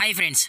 Hi friends,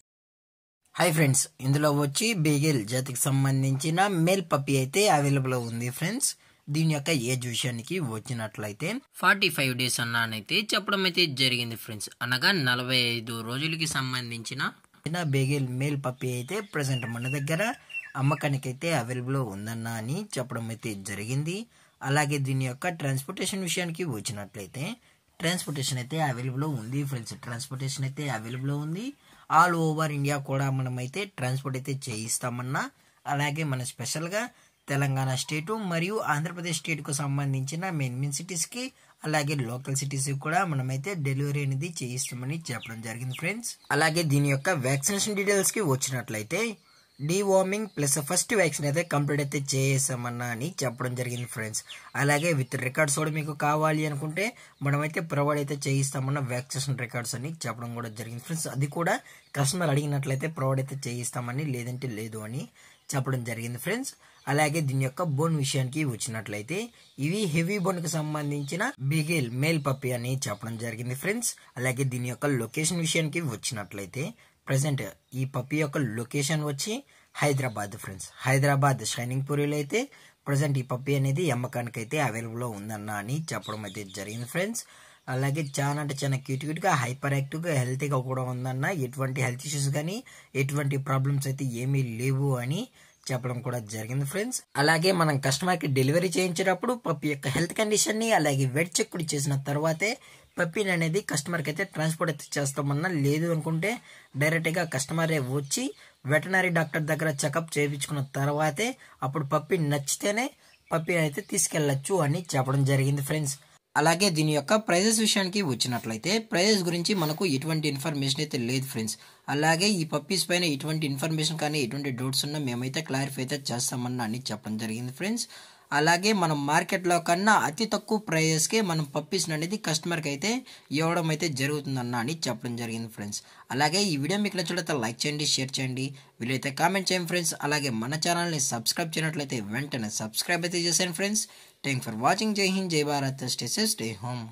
hi friends ఇందులో వచ్చి beagle జాతికి సంబంధించిన మేల్ పప్పి అయితే అవైలబుల్ ఉంది ఫ్రెండ్స్ దీని యొక్క ఏజ్ విషయానికి వచ్చినట్లయితే ఫార్టీ ఫైవ్ డేస్ అన్నానైతే చెప్పడం అయితే జరిగింది ఫ్రెండ్స్ అనగా నలభై ఐదు రోజులకి సంబంధించిన బేగిల్ మేల్ పప్పి అయితే ప్రజెంట్ మన దగ్గర అమ్మకానికి అయితే అవైలబుల్ ఉందన్న అని చెప్పడం అయితే జరిగింది అలాగే దీని యొక్క ట్రాన్స్పోర్టేషన్ విషయానికి వచ్చినట్లయితే ట్రాన్స్పోర్టేషన్ అయితే అవైలబుల్ ఉంది ఫ్రెండ్స్ ట్రాన్స్పోర్టేషన్ అయితే అవైలబుల్ ఉంది ఆల్ ఓవర్ ఇండియా కూడా మనమైతే ట్రాన్స్పోర్ట్ అయితే చేయిస్తామన్నా అలాగే మన స్పెషల్గా తెలంగాణ స్టేటు మరియు ఆంధ్రప్రదేశ్ స్టేట్కు సంబంధించిన మెయిన్ మెయిన్ సిటీస్కి అలాగే లోకల్ సిటీస్ కూడా మనమైతే డెలివరీ అనేది చేయిస్తామని చెప్పడం జరిగింది ఫ్రెండ్స్ అలాగే దీని యొక్క వ్యాక్సినేషన్ డీటెయిల్స్కి వచ్చినట్లయితే వార్మింగ్ ప్లస్ ఫస్ట్ వ్యాక్సిన్ అయితే కంప్లీట్ అయితే చేసామన్నా అని చెప్పడం జరిగింది ఫ్రెండ్స్ అలాగే విత్ రికార్డ్స్ కూడా మీకు కావాలి అనుకుంటే మనమైతే ప్రొవైడ్ అయితే చేయిస్తామన్న వ్యాక్సినేషన్ రికార్డ్స్ అని చెప్పడం కూడా జరిగింది ఫ్రెండ్స్ అది కూడా కస్టమర్ అడిగినట్లయితే ప్రొవైడ్ అయితే చేయిస్తామని లేదంటే లేదు అని చెప్పడం జరిగింది ఫ్రెండ్స్ అలాగే దీని యొక్క బోన్ విషయానికి వచ్చినట్లయితే ఇవి హెవీ బోన్ కు సంబంధించిన బిగిల్ మేల్ పప్పి అని చెప్పడం జరిగింది ఫ్రెండ్స్ అలాగే దీని యొక్క లొకేషన్ విషయానికి వచ్చినట్లయితే ప్రజెంట్ ఈ పప్పి యొక్క లొకేషన్ వచ్చి హైదరాబాద్ ఫ్రెండ్స్ హైదరాబాద్ షైనింగ్ పూరిలో అయితే ప్రజెంట్ ఈ పప్పి అనేది అమ్మకానికి అయితే అవైలబుల్లో ఉందన్న అని చెప్పడం అయితే జరిగింది ఫ్రెండ్స్ అలాగే చాలా అంటే చాలా క్యూట్ క్యూట్గా హైపర్ యాక్టివ్గా హెల్తీగా కూడా ఉందన్న ఎటువంటి హెల్త్ ఇష్యూస్ కానీ ఎటువంటి ప్రాబ్లమ్స్ అయితే ఏమీ లేవు అని చెప్పడం కూడా జరిగింది ఫ్రెండ్స్ అలాగే మనం కస్టమర్కి డెలివరీ చేయించేటప్పుడు పప్పి యొక్క హెల్త్ కండిషన్ని అలాగే వెడ్ చెక్ కూడా చేసిన తర్వాతే పప్పిని అనేది కస్టమర్కి అయితే ట్రాన్స్పోర్ట్ అయితే చేస్తామన్నా లేదు అనుకుంటే డైరెక్ట్గా కస్టమరే వచ్చి వెటనరీ డాక్టర్ దగ్గర చెకప్ చేయించుకున్న తర్వాతే అప్పుడు పప్పి నచ్చితేనే పప్పి అయితే తీసుకెళ్లొచ్చు అని చెప్పడం జరిగింది ఫ్రెండ్స్ అలాగే దీని యొక్క ప్రైజెస్ విషయానికి వచ్చినట్లయితే ప్రైజెస్ గురించి మనకు ఎటువంటి ఇన్ఫర్మేషన్ అయితే లేదు ఫ్రెండ్స్ అలాగే ఈ పప్పీస్ పైన ఎటువంటి ఇన్ఫర్మేషన్ కానీ ఎటువంటి డౌట్స్ ఉన్నా మేమైతే క్లారిఫై అయితే చేస్తామన్నా అని చెప్పడం జరిగింది ఫ్రెండ్స్ అలాగే మనం మార్కెట్లో కన్నా అతి తక్కువ ప్రైజెస్కే మనం పప్పీస్ని అనేది కస్టమర్కి అయితే ఇవ్వడం అయితే జరుగుతుందన్న అని చెప్పడం జరిగింది ఫ్రెండ్స్ అలాగే ఈ వీడియో మీకు నచ్చినట్లయితే లైక్ చేయండి షేర్ చేయండి వీళ్ళైతే కామెంట్ చేయండి ఫ్రెండ్స్ అలాగే మన ఛానల్ని సబ్స్క్రైబ్ చేయనట్లయితే వెంటనే సబ్స్క్రైబ్ అయితే చేశాను ఫ్రెండ్స్ థ్యాంక్ ఫర్ వాచింగ్ జై హింద్ జై భారత్ స్టే స్టే హోమ్